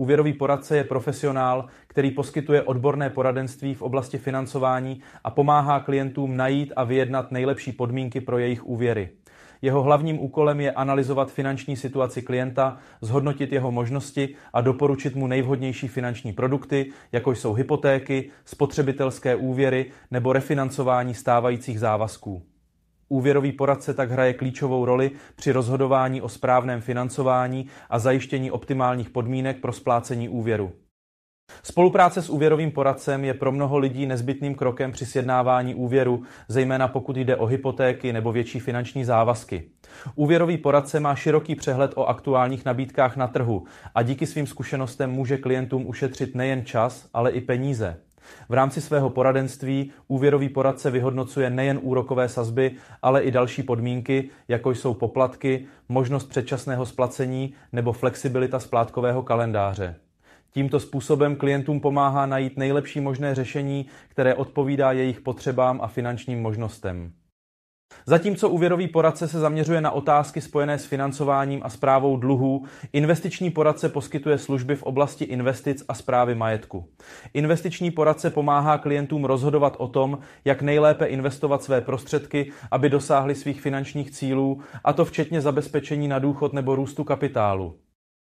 Úvěrový poradce je profesionál, který poskytuje odborné poradenství v oblasti financování a pomáhá klientům najít a vyjednat nejlepší podmínky pro jejich úvěry. Jeho hlavním úkolem je analyzovat finanční situaci klienta, zhodnotit jeho možnosti a doporučit mu nejvhodnější finanční produkty, jako jsou hypotéky, spotřebitelské úvěry nebo refinancování stávajících závazků. Úvěrový poradce tak hraje klíčovou roli při rozhodování o správném financování a zajištění optimálních podmínek pro splácení úvěru. Spolupráce s úvěrovým poradcem je pro mnoho lidí nezbytným krokem při sjednávání úvěru, zejména pokud jde o hypotéky nebo větší finanční závazky. Úvěrový poradce má široký přehled o aktuálních nabídkách na trhu a díky svým zkušenostem může klientům ušetřit nejen čas, ale i peníze. V rámci svého poradenství úvěrový poradce vyhodnocuje nejen úrokové sazby, ale i další podmínky, jako jsou poplatky, možnost předčasného splacení nebo flexibilita splátkového kalendáře. Tímto způsobem klientům pomáhá najít nejlepší možné řešení, které odpovídá jejich potřebám a finančním možnostem. Zatímco úvěrový poradce se zaměřuje na otázky spojené s financováním a zprávou dluhů, investiční poradce poskytuje služby v oblasti investic a zprávy majetku. Investiční poradce pomáhá klientům rozhodovat o tom, jak nejlépe investovat své prostředky, aby dosáhli svých finančních cílů, a to včetně zabezpečení na důchod nebo růstu kapitálu.